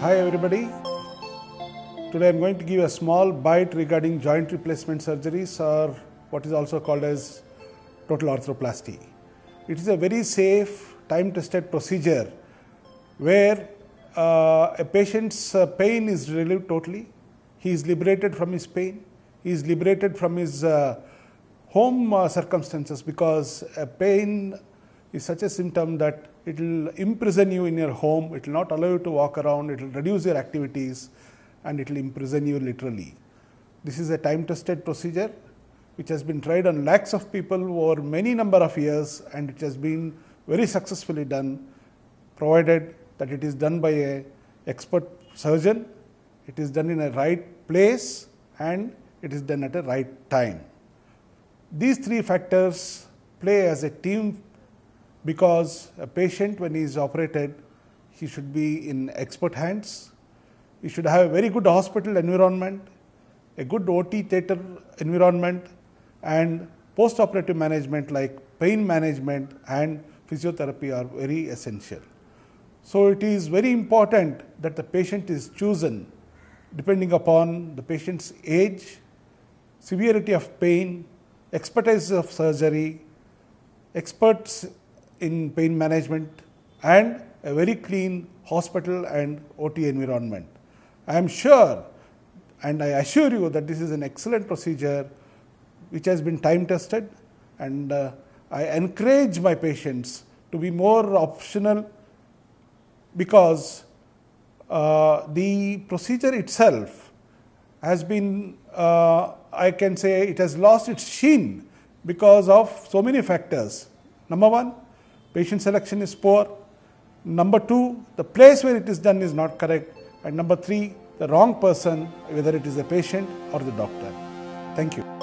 Hi everybody. Today I'm going to give a small bite regarding joint replacement surgeries or what is also called as total arthroplasty. It is a very safe, time tested procedure where uh, a patient's uh, pain is relieved totally, he is liberated from his pain, he is liberated from his uh, home uh, circumstances because a pain is such a symptom that it will imprison you in your home, it will not allow you to walk around, it will reduce your activities, and it will imprison you literally. This is a time tested procedure which has been tried on lakhs of people over many number of years and it has been very successfully done provided that it is done by a expert surgeon it is done in a right place and it is done at a right time these three factors play as a team because a patient when he is operated he should be in expert hands he should have a very good hospital environment a good ot theater environment and post operative management like pain management and physiotherapy are very essential so it is very important that the patient is chosen depending upon the patient's age severity of pain expertise of surgery experts in pain management and a very clean hospital and OT environment. I am sure and I assure you that this is an excellent procedure which has been time tested and uh, I encourage my patients to be more optional because uh, the procedure itself has been, uh, I can say, it has lost its sheen because of so many factors. Number one, patient selection is poor. Number two, the place where it is done is not correct. And number three, the wrong person, whether it is the patient or the doctor. Thank you.